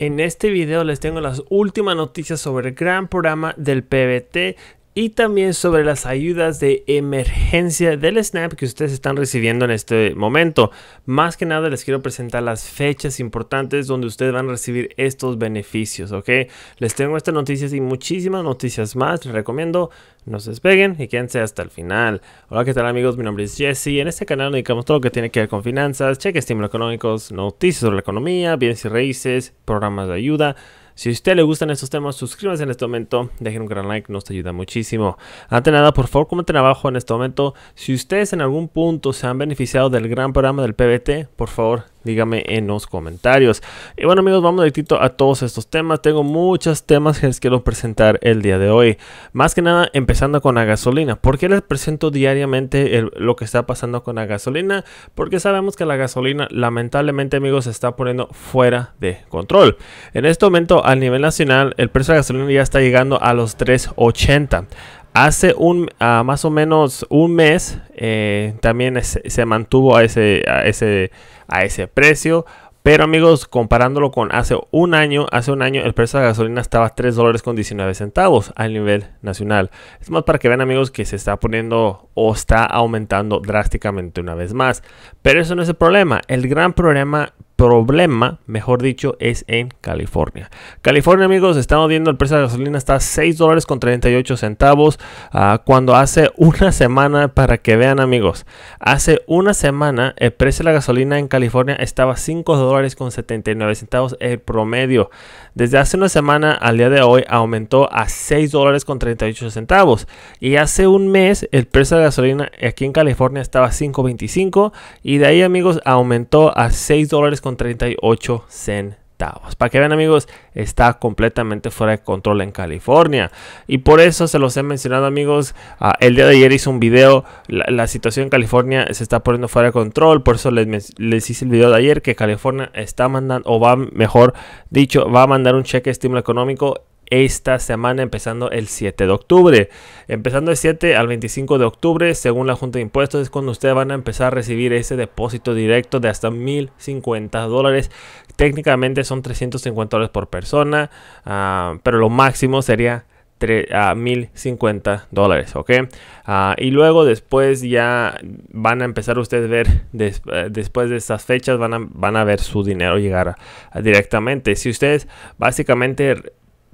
En este video les tengo las últimas noticias sobre el gran programa del PBT y también sobre las ayudas de emergencia del SNAP que ustedes están recibiendo en este momento. Más que nada les quiero presentar las fechas importantes donde ustedes van a recibir estos beneficios, ¿ok? Les tengo estas noticias y muchísimas noticias más. Les recomiendo no se despeguen y quédense hasta el final. Hola, ¿qué tal amigos? Mi nombre es Jesse. En este canal dedicamos todo lo que tiene que ver con finanzas, cheques, estímulos económicos, noticias sobre la economía, bienes y raíces, programas de ayuda si a usted le gustan estos temas, suscríbase en este momento, dejen un gran like, nos ayuda muchísimo. de nada, por favor, comenten abajo en este momento. Si ustedes en algún punto se han beneficiado del gran programa del PBT, por favor, Dígame en los comentarios. Y bueno amigos, vamos directito a todos estos temas. Tengo muchos temas que les quiero presentar el día de hoy. Más que nada empezando con la gasolina. ¿Por qué les presento diariamente lo que está pasando con la gasolina? Porque sabemos que la gasolina lamentablemente amigos se está poniendo fuera de control. En este momento a nivel nacional el precio de la gasolina ya está llegando a los 3.80. Hace un, ah, más o menos un mes eh, también se mantuvo a ese, ese, a ese precio. Pero amigos, comparándolo con hace un año, hace un año el precio de la gasolina estaba a 3 dólares con 19 centavos a nivel nacional. Es más para que vean amigos que se está poniendo o está aumentando drásticamente una vez más. Pero eso no es el problema. El gran problema problema, mejor dicho, es en California. California, amigos, estamos viendo el precio de la gasolina está a 6 dólares con 38 centavos. Ah, cuando hace una semana, para que vean, amigos, hace una semana el precio de la gasolina en California estaba a 5 dólares con 79 centavos el promedio. Desde hace una semana al día de hoy aumentó a 6 dólares con 38 centavos. Y hace un mes el precio de gasolina aquí en California estaba a 5.25 y de ahí, amigos, aumentó a 6 dólares con 38 centavos. Para que vean amigos, está completamente fuera de control en California. Y por eso se los he mencionado amigos, ah, el día de ayer hice un video, la, situación en California se está poniendo fuera de control, por eso les, hice el vídeo de ayer que California está mandando, o va mejor dicho, va a mandar un cheque de estímulo económico esta semana empezando el 7 de octubre. Empezando el 7 al 25 de octubre, según la Junta de Impuestos, es cuando ustedes van a empezar a recibir ese depósito directo de hasta 1.050 dólares. Técnicamente son 350 dólares por persona, ah, pero lo máximo sería ah, a 1050 dólares, ¿ok? Ah, y luego después ya van a empezar ustedes a ver, eh, después de estas fechas van a, van a ver su dinero llegar directamente. Si ustedes básicamente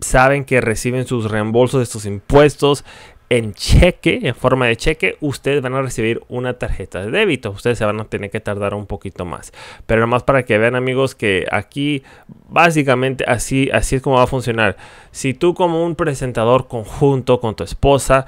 saben que reciben sus reembolsos de estos impuestos en cheque, en forma de cheque, ustedes van a recibir una tarjeta de débito. Ustedes se van a tener que tardar un poquito más. Pero nomás para que vean amigos que aquí básicamente así, así es como va a funcionar. Si tú como un presentador conjunto con tu esposa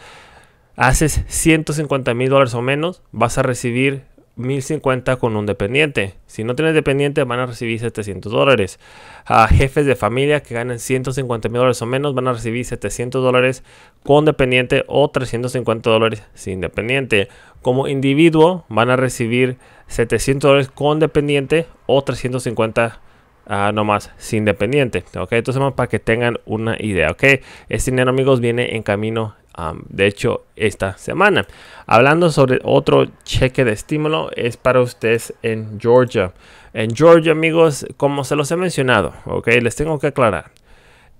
haces 150 mil dólares o menos, vas a recibir 1050 con un dependiente. Si no tienes dependiente, van a recibir 700 dólares. A jefes de familia que ganen 150 mil dólares o menos van a recibir 700 dólares con dependiente o 350 dólares sin dependiente. Como individuo, van a recibir 700 dólares con dependiente o 350 ah, no más sin dependiente. Ok, entonces, para que tengan una idea. Ok, este dinero, amigos, viene en camino de hecho, esta semana. Hablando sobre otro cheque de estímulo, es para ustedes en Georgia. En Georgia, amigos, como se los he mencionado, ok, les tengo que aclarar.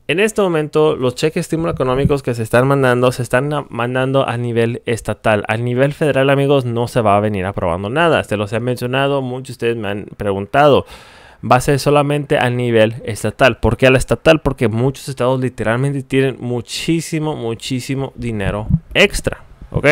En este momento, los cheques de estímulo económicos que se están mandando se están mandando a nivel estatal. A nivel federal, amigos, no se va a venir aprobando nada. Se los he mencionado, muchos de ustedes me han preguntado va a ser solamente a nivel estatal. ¿Por qué la estatal? Porque muchos estados literalmente tienen muchísimo, muchísimo dinero extra. ¿Ok?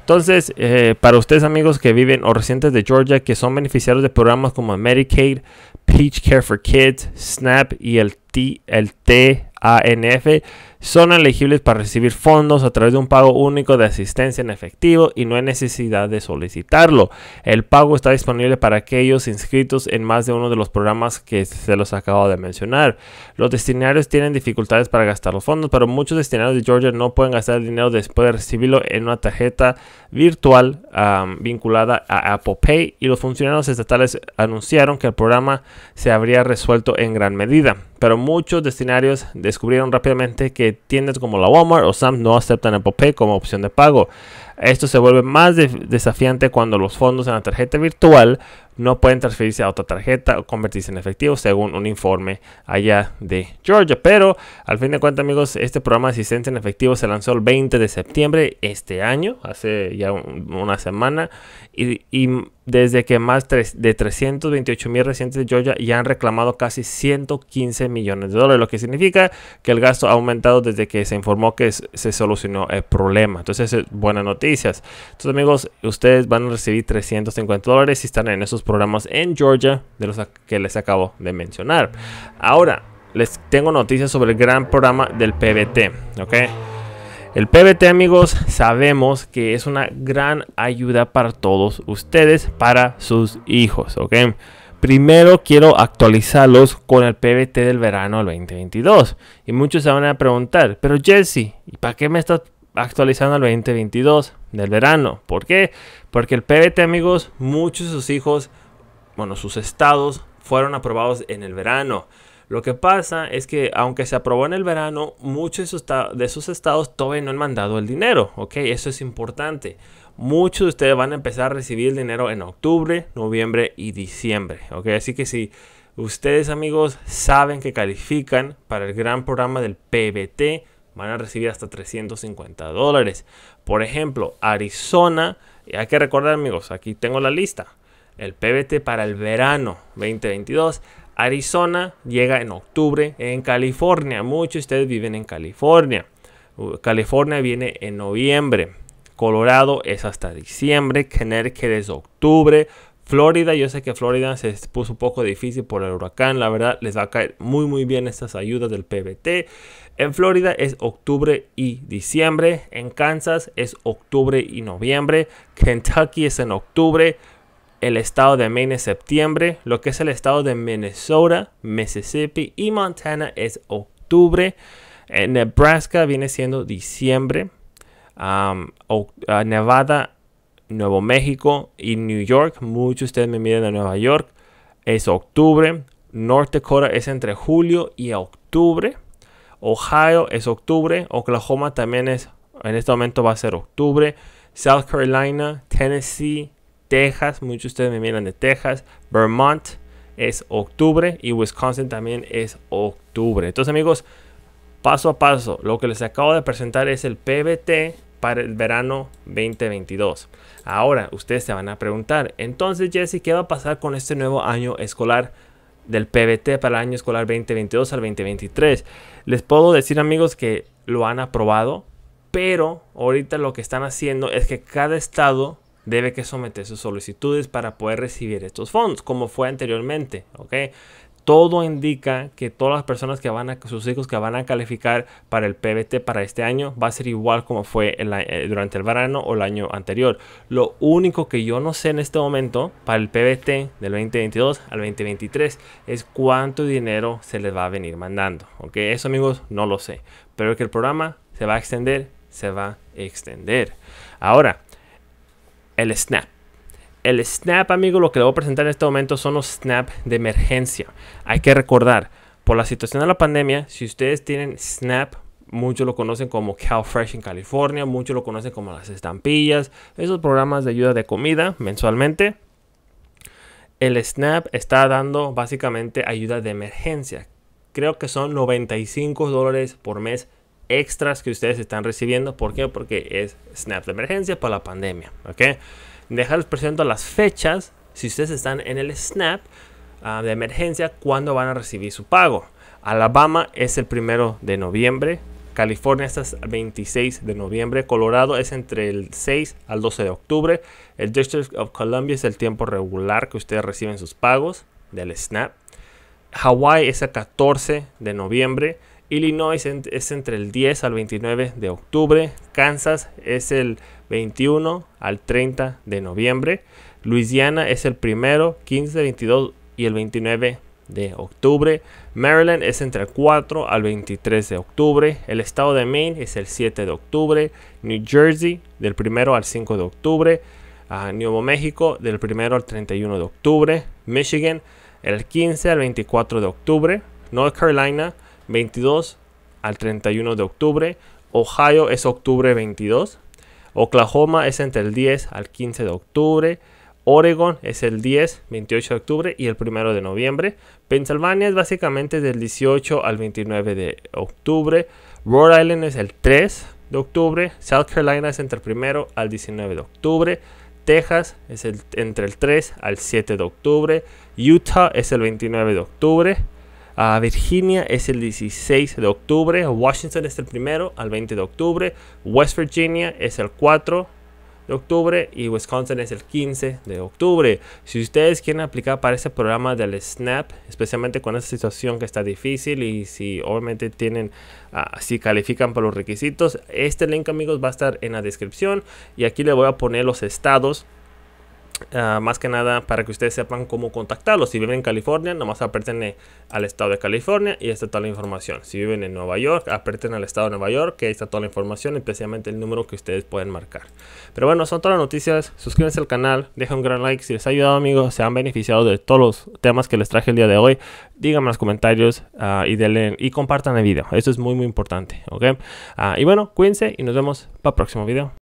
Entonces, eh, para ustedes amigos que viven o recientes de Georgia que son beneficiarios de programas como Medicaid, Peach Care for Kids, SNAP y el, T, el TANF, son elegibles para recibir fondos a través de un pago único de asistencia en efectivo y no hay necesidad de solicitarlo. El pago está disponible para aquellos inscritos en más de uno de los programas que se los acabo de mencionar. Los destinarios tienen dificultades para gastar los fondos, pero muchos destinarios de Georgia no pueden gastar el dinero después de recibirlo en una tarjeta virtual vinculada a Apple Pay y los funcionarios estatales anunciaron que el programa se habría resuelto en gran medida. Pero muchos destinarios descubrieron rápidamente que tiendas como la Walmart o Sam's no aceptan el Pay como opción de pago. Esto se vuelve más desafiante cuando los fondos en la tarjeta virtual no pueden transferirse a otra tarjeta o convertirse en efectivo, según un informe allá de Georgia. Pero al fin de cuentas, amigos, este programa de asistencia en efectivo se lanzó el 20 de septiembre este año, hace ya una semana, y, desde que más de 328 mil residentes de Georgia ya han reclamado casi 115 millones de dólares, lo que significa que el gasto ha aumentado desde que se informó que se solucionó el problema. Entonces, buenas noticias. Entonces, amigos, ustedes van a recibir 350 dólares si están en esos programas en Georgia de los que les acabo de mencionar. Ahora, les tengo noticias sobre el gran programa del PBT, ¿ok? El PBT amigos sabemos que es una gran ayuda para todos ustedes, para sus hijos, ¿ok? Primero quiero actualizarlos con el PBT del verano del 2022. Y muchos se van a preguntar, pero Jesse, ¿para qué me estás actualizando al 2022 del verano. ¿Por qué? Porque el PBT, amigos, muchos de sus hijos, bueno, sus estados fueron aprobados en el verano. Lo que pasa es que aunque se aprobó en el verano, muchos de sus estados todavía no han mandado el dinero, ¿ok? Eso es importante. Muchos de ustedes van a empezar a recibir el dinero en octubre, noviembre y diciembre, ¿ok? Así que si ustedes amigos saben que califican para el gran programa del PBT, van a recibir hasta 350 dólares. Por ejemplo, Arizona, hay que recordar amigos, aquí tengo la lista, el PBT para el verano 2022. Arizona llega en octubre en California. Muchos de ustedes viven en California. California viene en noviembre. Colorado es hasta diciembre. que es octubre. Florida, yo sé que Florida se puso un poco difícil por el huracán, la verdad les va a caer muy muy bien estas ayudas del PBT. En Florida es octubre y diciembre. En Kansas es octubre y noviembre. Kentucky es en octubre. El estado de Maine es septiembre. Lo que es el estado de Minnesota, Mississippi y Montana es octubre. En eh, Nebraska viene siendo diciembre. Ah, Nevada, Nuevo México y New York. Muchos de ustedes me miran de Nueva York. Es octubre. North Dakota es entre julio y octubre. Ohio es octubre, Oklahoma también es, en este momento va a ser octubre, South Carolina, Tennessee, Texas, muchos de ustedes me miran de Texas, Vermont es octubre y Wisconsin también es octubre. Entonces amigos, paso a paso, lo que les acabo de presentar es el PBT para el verano 2022. Ahora, ustedes se van a preguntar, entonces Jesse, ¿qué va a pasar con este nuevo año escolar del PBT para el año escolar 2022 al 2023. Les puedo decir amigos que lo han aprobado, pero ahorita lo que están haciendo es que cada estado debe que someter sus solicitudes para poder recibir estos fondos, como fue anteriormente, ¿ok? todo indica que todas las personas que van a, sus hijos que van a calificar para el PBT para este año va a ser igual como fue eh, durante el verano o el año anterior. Lo único que yo no sé en este momento para el PBT del 2022 al 2023 es cuánto dinero se les va a venir mandando. Ok, eso amigos no lo sé, pero que el programa se va a extender, se va a extender. Ahora, el SNAP el snap, amigo, lo que les voy a presentar en este momento son los snap de emergencia. Hay que recordar, por la situación de la pandemia, si ustedes tienen snap, muchos lo conocen como CalFresh en California, muchos lo conocen como las estampillas, esos programas de ayuda de comida mensualmente. El snap está dando básicamente ayuda de emergencia. Creo que son 95 dólares por mes extras que ustedes están recibiendo. ¿Por qué? Porque es snap de emergencia para la pandemia. ¿ok? dejarles las fechas, si ustedes están en el SNAP ah, de emergencia, cuándo van a recibir su pago. Alabama es el primero de noviembre, California es el 26 de noviembre, Colorado es entre el 6 al 12 de octubre, el District of Columbia es el tiempo regular que ustedes reciben sus pagos del SNAP. Hawaii es el 14 de noviembre. Illinois es entre el 10 al 29 de octubre. Kansas es el 21 al 30 de noviembre. louisiana es el primero, 15, 22 y el 29 de octubre. Maryland es entre el 4 al 23 de octubre. El estado de Maine es el 7 de octubre. New Jersey del 1 al 5 de octubre. a ah, Nuevo México del 1 al 31 de octubre. Michigan el 15 al 24 de octubre. North Carolina 22 al 31 de octubre. Ohio es octubre 22. Oklahoma es entre el 10 al 15 de octubre. Oregon es el 10, 28 de octubre y el 1 de noviembre. Pensilvania es básicamente del 18 al 29 de octubre. Rhode Island es el 3 de octubre. South Carolina es entre el 1 al 19 de octubre. Texas es el, entre el 3 al 7 de octubre. Utah es el 29 de octubre. Virginia es el 16 de octubre, Washington es el primero al 20 de octubre, West Virginia es el 4 de octubre y Wisconsin es el 15 de octubre. Si ustedes quieren aplicar para este programa del SNAP, especialmente con esta situación que está difícil y si obviamente tienen, ah, si califican por los requisitos, este link amigos va a estar en la descripción y aquí le voy a poner los estados Ah, más que nada para que ustedes sepan cómo contactarlos. Si viven en California, nomás pertenece al estado de California y esta está toda la información. Si viven en Nueva York, aperten al estado de Nueva York, que ahí está toda la información, especialmente el número que ustedes pueden marcar. Pero bueno, son todas las noticias. Suscríbanse al canal, dejen un gran like. Si les ha ayudado, amigos, se han beneficiado de todos los temas que les traje el día de hoy, díganme en los comentarios ah, y, denle, y compartan el video. Eso es muy, muy importante. ¿ok? Ah, y bueno, cuídense y nos vemos para el próximo video.